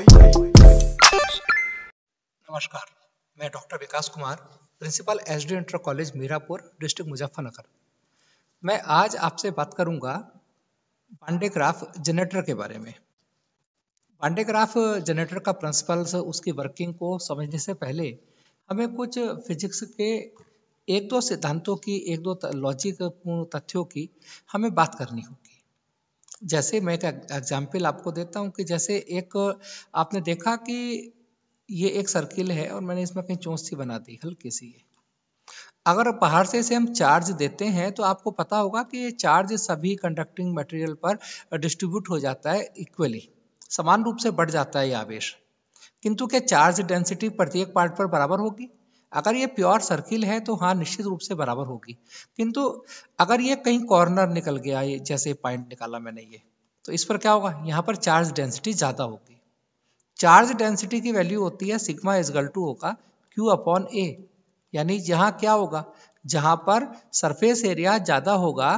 नमस्कार मैं doctor Vikas Kumar principal S D inter college Mirapur district Muzaffarnagar मैं आज आपसे बात करूंगा बांडेग्राफ जनरेटर के बारे में बांडेग्राफ जनरेटर का प्रिंसिपल उसकी वर्किंग को समझने से पहले हमें कुछ फिजिक्स के एक दो सिद्धांतों की एक दो लॉजिक पूर्ण तथ्यों की हमें बात करनी होगी जैसे मैं एक एग्जाम्पल आपको देता हूँ कि जैसे एक आपने देखा कि ये एक सर्किल है और मैंने इसमें कहीं चोंच सी बना दी हल्की सी है अगर बाहर से इसे हम चार्ज देते हैं तो आपको पता होगा कि ये चार्ज सभी कंडक्टिंग मटेरियल पर डिस्ट्रीब्यूट हो जाता है इक्वली समान रूप से बढ़ जाता है ये आवेश किंतु क्या चार्ज डेंसिटी प्रत्येक पार्ट पर बराबर होगी अगर ये प्योर सर्किल है तो हाँ निश्चित रूप से बराबर होगी किंतु अगर ये कहीं कॉर्नर निकल गया ये जैसे पॉइंट निकाला मैंने ये तो इस पर क्या होगा यहाँ पर चार्ज डेंसिटी ज़्यादा होगी चार्ज डेंसिटी की वैल्यू होती है सिग्मा इजगल टू होगा क्यू अपॉन ए यानी जहाँ क्या होगा जहाँ पर सरफेस एरिया ज़्यादा होगा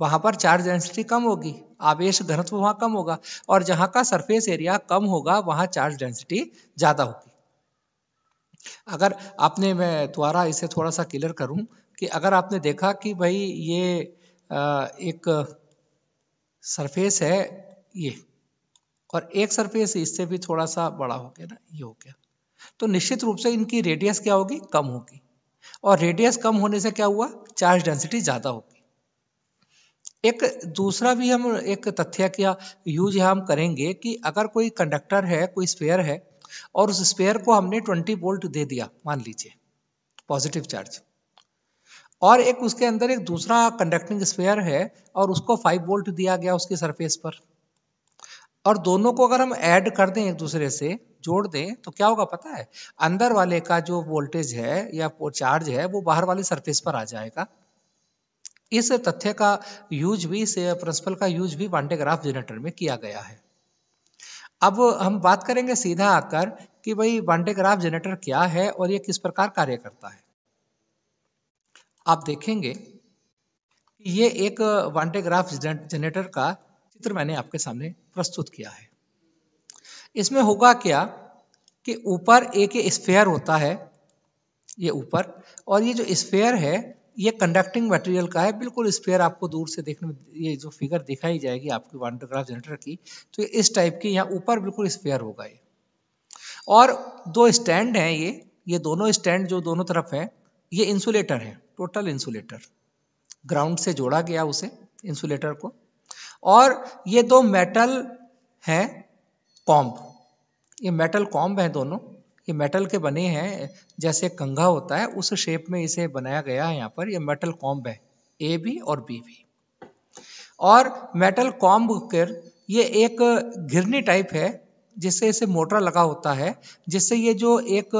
वहाँ पर चार्ज डेंसिटी कम होगी आवेश घनत्व वहाँ कम होगा और जहाँ का सरफेस एरिया कम होगा वहाँ चार्ज डेंसिटी ज़्यादा होगी अगर आपने मैं दोबारा इसे थोड़ा सा क्लियर करूं कि अगर आपने देखा कि भाई ये एक सरफेस है ये और एक सरफेस इससे भी थोड़ा सा बड़ा हो गया ना ये हो गया तो निश्चित रूप से इनकी रेडियस क्या होगी कम होगी और रेडियस कम होने से क्या हुआ चार्ज डेंसिटी ज़्यादा होगी एक दूसरा भी हम एक तथ्य क्या यूज हम करेंगे कि अगर कोई कंडक्टर है कोई स्पेयर है और उस स्पेयर को हमने 20 वोल्ट दे दिया मान लीजिए पॉजिटिव चार्ज और एक उसके अंदर एक दूसरा कंडक्टिंग स्पेयर है और उसको 5 वोल्ट दिया गया उसकी सरफेस पर और दोनों को अगर हम ऐड कर दें एक दूसरे से जोड़ दें तो क्या होगा पता है अंदर वाले का जो वोल्टेज है या चार्ज है वो बाहर वाले सरफेस पर आ जाएगा इस तथ्य का यूज भी इस प्रिंसिपल का यूज भी वांटेग्राफ जनरेटर में किया गया है अब हम बात करेंगे सीधा आकर कि भाई वनडे ग्राफ जनरेटर क्या है और ये किस प्रकार कार्य करता है आप देखेंगे ये एक वनडे ग्राफ जनरेटर का चित्र मैंने आपके सामने प्रस्तुत किया है इसमें होगा क्या कि ऊपर एक स्फेयर होता है ये ऊपर और ये जो स्फेयर है ये कंडक्टिंग मटेरियल का है बिल्कुल स्पेयर आपको दूर से देखने में ये जो फिगर दिखाई जाएगी आपकी वाटरग्राफ जनरेटर की तो इस टाइप की यहाँ ऊपर बिल्कुल स्पेयर होगा ये और दो स्टैंड हैं ये ये दोनों स्टैंड जो दोनों तरफ है ये इंसुलेटर है टोटल इंसुलेटर ग्राउंड से जोड़ा गया उसे इंसुलेटर को और ये दो मेटल हैं कॉम्ब ये मेटल कॉम्ब हैं दोनों ये मेटल के बने हैं जैसे कंघा होता है उस शेप में इसे बनाया गया है यहाँ पर ये मेटल कॉम्ब है ए भी और बी भी और मेटल कॉम्ब कर ये एक घिरनी टाइप है जिससे इसे मोटर लगा होता है जिससे ये जो एक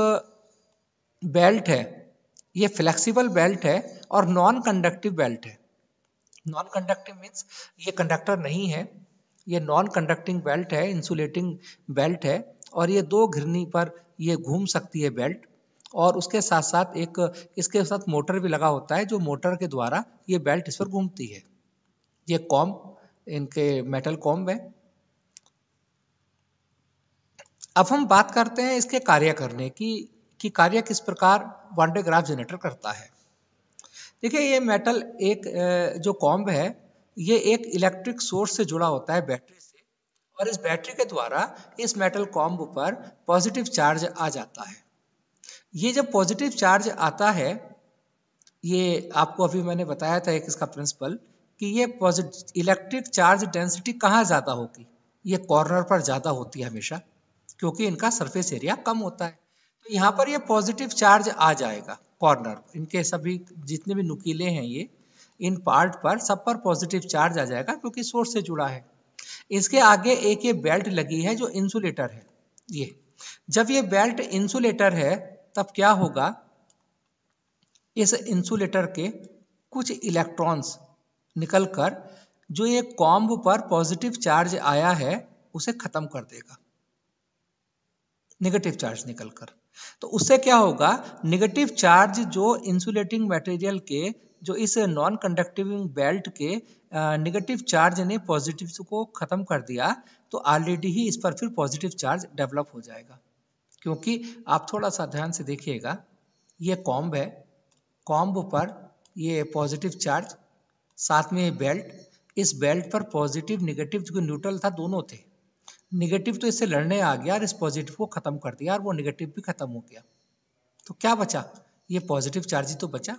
बेल्ट है ये फ्लेक्सिबल बेल्ट है और नॉन कंडक्टिव बेल्ट है नॉन कंडक्टिव मीन्स ये कंडक्टर नहीं है ये नॉन कंडक्टिंग बेल्ट है इंसुलेटिंग बेल्ट है और ये दो घिरनी पर ये घूम सकती है बेल्ट और उसके साथ साथ एक इसके साथ मोटर भी लगा होता है जो मोटर के द्वारा ये बेल्ट इस पर घूमती है ये कॉम इनके मेटल कॉम्ब है अब हम बात करते हैं इसके कार्य करने की कि कार्य किस प्रकार वनडेग्राफ जनरेटर करता है देखिए ये मेटल एक जो कॉम्ब है ये एक इलेक्ट्रिक सोर्स से जुड़ा होता है बैटरी और इस बैटरी के द्वारा इस मेटल कॉम्ब पर पॉजिटिव चार्ज आ जाता है ये जब पॉजिटिव चार्ज आता है ये आपको अभी मैंने बताया था एक इसका प्रिंसिपल कि ये पॉजिटिव इलेक्ट्रिक चार्ज डेंसिटी कहाँ ज़्यादा होगी ये कॉर्नर पर ज़्यादा होती है हमेशा क्योंकि इनका सरफेस एरिया कम होता है तो यहाँ पर ये पॉजिटिव चार्ज आ जाएगा कॉर्नर इनके सभी जितने भी नुकीले हैं ये इन पार्ट पर सब पर पॉजिटिव चार्ज आ जाएगा क्योंकि सोर्स से जुड़ा है इसके आगे एक ये बेल्ट लगी है जो इंसुलेटर है ये जब ये बेल्ट इंसुलेटर है तब क्या होगा इस इंसुलेटर के कुछ इलेक्ट्रॉन्स निकलकर जो ये कॉम्ब पर पॉजिटिव चार्ज आया है उसे खत्म कर देगा नेगेटिव चार्ज निकलकर तो उससे क्या होगा नेगेटिव चार्ज जो इंसुलेटिंग मटेरियल के जो इस नॉन कंडक्टिविंग बेल्ट के निगेटिव चार्ज ने पॉजिटिव को ख़त्म कर दिया तो ऑलरेडी ही इस पर फिर पॉजिटिव चार्ज डेवलप हो जाएगा क्योंकि आप थोड़ा सा ध्यान से देखिएगा ये कॉम्ब है कॉम्ब पर ये पॉजिटिव चार्ज साथ में ये बेल्ट इस बेल्ट पर पॉजिटिव निगेटिव जो न्यूट्रल था दोनों थे निगेटिव तो इससे लड़ने आ गया और इस पॉजिटिव को ख़त्म कर दिया और वो निगेटिव भी ख़त्म हो गया तो क्या बचा ये पॉजिटिव चार्ज ही तो बचा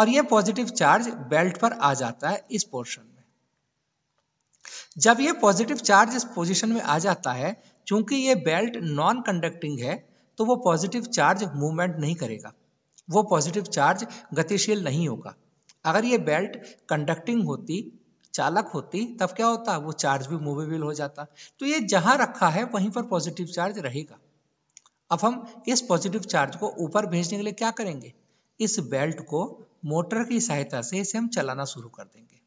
और ये पॉजिटिव चार्ज बेल्ट पर आ जाता है इस पोर्शन में जब ये पॉजिटिव चार्ज इस पोजिशन में आ जाता है चूंकि ये बेल्ट नॉन कंडक्टिंग है तो वो पॉजिटिव चार्ज मूवमेंट नहीं करेगा वो पॉजिटिव चार्ज गतिशील नहीं होगा अगर ये बेल्ट कंडक्टिंग होती चालक होती तब क्या होता वो चार्ज भी मूवेबल हो जाता तो ये जहां रखा है वहीं पर पॉजिटिव चार्ज रहेगा अब हम इस पॉजिटिव चार्ज को ऊपर भेजने के लिए क्या करेंगे इस बेल्ट को मोटर की सहायता से इसे हम चलाना शुरू कर देंगे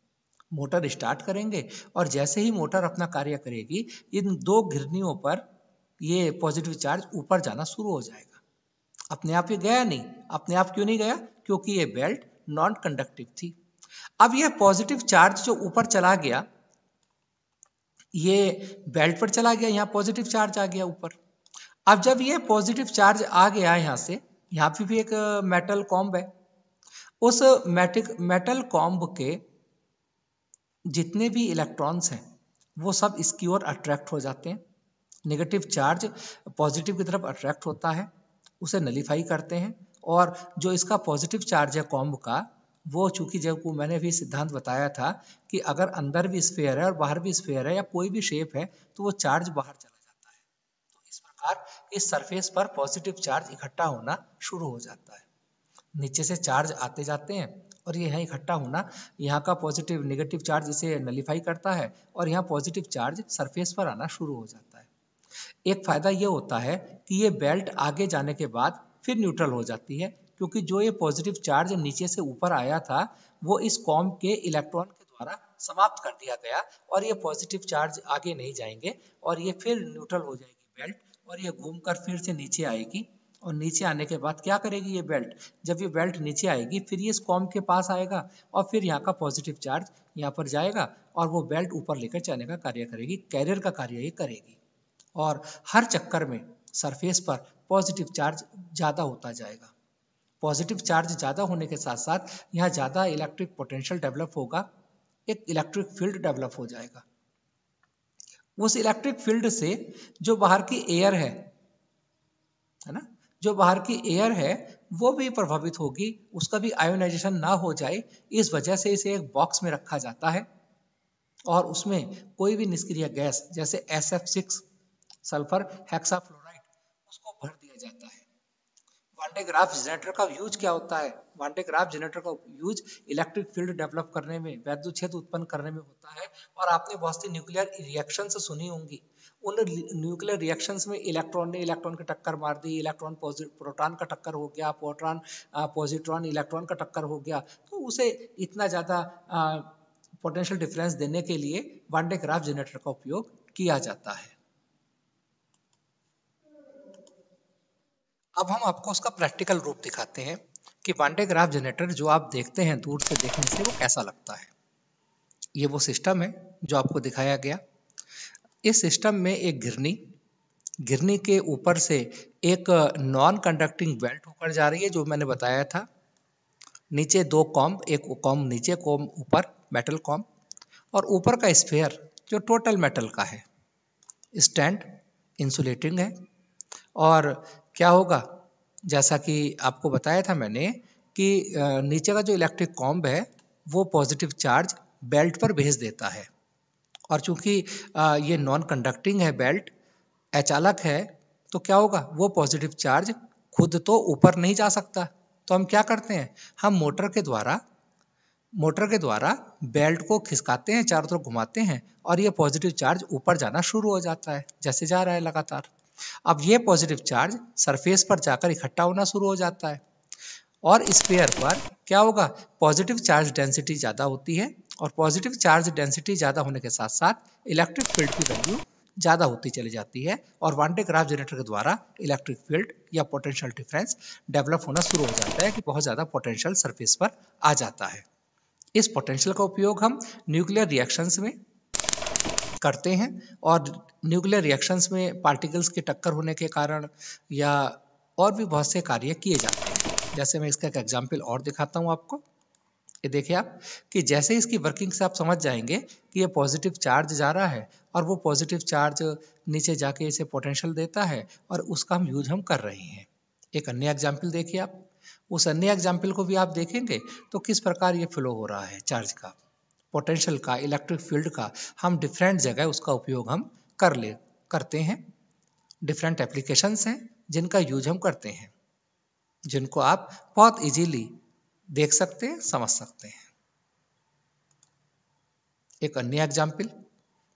मोटर स्टार्ट करेंगे और जैसे ही मोटर अपना कार्य करेगी इन दो घिरनियों पर ये पॉजिटिव चार्ज ऊपर जाना शुरू हो जाएगा अपने आप ये गया नहीं अपने आप क्यों नहीं गया क्योंकि ये बेल्ट नॉन कंडक्टिव थी अब यह पॉजिटिव चार्ज जो ऊपर चला गया ये बेल्ट पर चला गया यहाँ पॉजिटिव चार्ज आ गया ऊपर अब जब ये पॉजिटिव चार्ज आ गया यहाँ से यहाँ पे भी एक मेटल कॉम्ब है उस मेटिक मेटल कॉम्ब के जितने भी इलेक्ट्रॉन्स हैं वो सब इसकी ओर अट्रैक्ट हो जाते हैं नेगेटिव चार्ज पॉजिटिव की तरफ अट्रैक्ट होता है उसे नलीफाई करते हैं और जो इसका पॉजिटिव चार्ज है कॉम्ब का वो चूंकि जब को मैंने भी सिद्धांत बताया था कि अगर अंदर भी स्फेयर है और बाहर भी स्फेयर है या कोई भी शेप है तो वो चार्ज बाहर चला प्रकार इस सरफेस पर पॉजिटिव चार्ज इकट्ठा होना शुरू हो जाता है नीचे से चार्ज आते जाते हैं और ये है इकट्ठा होना यहाँ का पॉजिटिव नेगेटिव चार्ज इसे नलीफाई करता है और यहाँ पॉजिटिव चार्ज सरफेस पर आना शुरू हो जाता है एक फायदा ये होता है कि ये बेल्ट आगे जाने के बाद फिर न्यूट्रल हो जाती है क्योंकि जो ये पॉजिटिव चार्ज नीचे से ऊपर आया था वो इस कॉम के इलेक्ट्रॉन के द्वारा समाप्त कर दिया गया और ये पॉजिटिव चार्ज आगे नहीं जाएंगे और ये फिर न्यूट्रल हो जाएगी बेल्ट और ये घूमकर फिर से नीचे आएगी और नीचे आने के बाद क्या करेगी ये बेल्ट जब ये बेल्ट नीचे आएगी फिर ये इस कॉम के पास आएगा और फिर यहाँ का पॉजिटिव चार्ज यहाँ पर जाएगा और वो बेल्ट ऊपर लेकर जाने का कार्य करेगी कैरियर का कार्य ये करेगी और हर चक्कर में सरफेस पर पॉजिटिव चार्ज ज़्यादा होता जाएगा पॉजिटिव चार्ज ज़्यादा होने के साथ साथ यहाँ ज़्यादा इलेक्ट्रिक पोटेंशियल डेवलप होगा एक इलेक्ट्रिक फील्ड डेवलप हो जाएगा उस इलेक्ट्रिक फील्ड से जो बाहर की एयर है है ना जो बाहर की एयर है वो भी प्रभावित होगी उसका भी आयोनाइजेशन ना हो जाए इस वजह से इसे एक बॉक्स में रखा जाता है और उसमें कोई भी निष्क्रिय गैस जैसे S F six sulphur hexafluoride Van de generator का यूज क्या होता है वांडे जनरेटर का यूज इलेक्ट्रिक फील्ड डेवलप करने में वैद्युत क्षेत्र उत्पन्न करने में होता है और आपने बहुत सी न्यूक्लियर रिएक्शन सुनी होंगी उन न्यूक्लियर रिएक्शन में इलेक्ट्रॉन ने इलेक्ट्रॉन की टक्कर मार दी इलेक्ट्रॉन प्रोटॉन का टक्कर हो गया प्रोटॉन पॉजिट्रॉन इलेक्ट्रॉन का टक्कर हो गया तो उसे इतना ज़्यादा पोटेंशियल डिफरेंस देने के लिए वांडे जनरेटर का उपयोग किया जाता है अब हम आपको उसका प्रैक्टिकल रूप दिखाते हैं कि वांडे ग्राफ जनरेटर जो आप देखते हैं दूर से देखने से वो कैसा लगता है ये वो सिस्टम है जो आपको दिखाया गया इस सिस्टम में एक घिरनी घिरनी के ऊपर से एक नॉन कंडक्टिंग बेल्ट होकर जा रही है जो मैंने बताया था नीचे दो कॉम्ब एक कॉम नीचे कॉम ऊपर मेटल कॉम और ऊपर का स्फेयर जो टोटल मेटल का है स्टैंड इंसुलेटिंग है और क्या होगा जैसा कि आपको बताया था मैंने कि नीचे का जो इलेक्ट्रिक कॉम्ब है वो पॉजिटिव चार्ज बेल्ट पर भेज देता है और चूंकि ये नॉन कंडक्टिंग है बेल्ट अचालक है तो क्या होगा वो पॉजिटिव चार्ज खुद तो ऊपर नहीं जा सकता तो हम क्या करते हैं हम मोटर के द्वारा मोटर के द्वारा बेल्ट को खिसकाते हैं चारों तरफ घुमाते हैं और ये पॉजिटिव चार्ज ऊपर जाना शुरू हो जाता है जैसे जा रहा है लगातार अब ये पॉजिटिव चार्ज सरफेस पर जाकर इकट्ठा होना शुरू हो जाता है और स्पेयर पर क्या होगा पॉजिटिव चार्ज डेंसिटी ज़्यादा होती है और पॉजिटिव चार्ज डेंसिटी ज़्यादा होने के साथ साथ इलेक्ट्रिक फील्ड की वैल्यू ज़्यादा होती चली जाती है और वनडे ग्राफ जनरेटर के द्वारा इलेक्ट्रिक फील्ड या पोटेंशियल डिफरेंस डेवलप होना शुरू हो जाता है कि बहुत ज़्यादा पोटेंशियल सरफेस पर आ जाता है इस पोटेंशियल का उपयोग हम न्यूक्लियर रिएक्शंस में करते हैं और न्यूक्लियर रिएक्शंस में पार्टिकल्स के टक्कर होने के कारण या और भी बहुत से कार्य किए जाते हैं जैसे मैं इसका एक एग्जाम्पल और दिखाता हूँ आपको ये देखिए आप कि जैसे इसकी वर्किंग से आप समझ जाएंगे कि ये पॉजिटिव चार्ज जा रहा है और वो पॉजिटिव चार्ज नीचे जाके इसे पोटेंशियल देता है और उसका हम यूज हम कर रहे हैं एक अन्य एग्जाम्पल देखिए आप उस अन्य एग्जाम्पल को भी आप देखेंगे तो किस प्रकार ये फ्लो हो रहा है चार्ज का पोटेंशियल का इलेक्ट्रिक फील्ड का हम डिफरेंट जगह उसका उपयोग हम कर ले करते हैं डिफरेंट एप्लीकेशंस हैं जिनका यूज हम करते हैं जिनको आप बहुत इजीली देख सकते हैं समझ सकते हैं एक अन्य एग्जाम्पल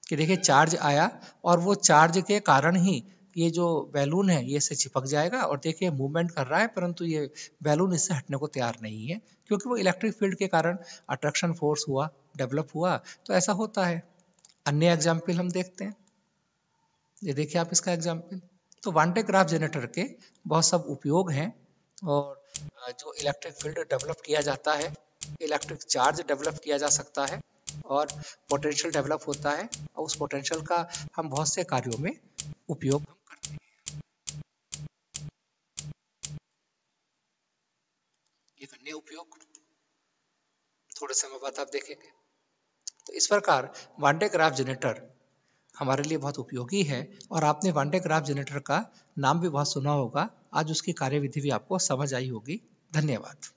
कि देखिए चार्ज आया और वो चार्ज के कारण ही ये जो बैलून है ये इससे चिपक जाएगा और देखिए मूवमेंट कर रहा है परंतु ये बैलून इससे हटने को तैयार नहीं है क्योंकि वो इलेक्ट्रिक फील्ड के कारण अट्रैक्शन फोर्स हुआ डेवलप हुआ तो ऐसा होता है अन्य एग्जाम्पल हम देखते हैं ये देखिए आप इसका एग्जाम्पल तो वनटे ग्राफ जनरेटर के बहुत सब उपयोग हैं और जो इलेक्ट्रिक फील्ड डेवलप किया जाता है इलेक्ट्रिक चार्ज डेवलप किया जा सकता है और पोटेंशियल डेवलप होता है और उस पोटेंशियल का हम बहुत से कार्यों में उपयोग थोड़े समय बाद आप देखेंगे तो इस प्रकार वांडे ग्राफ जनरेटर हमारे लिए बहुत उपयोगी है और आपने वांडे ग्राफ जनरेटर का नाम भी बहुत सुना होगा आज उसकी कार्यविधि भी आपको समझ आई होगी धन्यवाद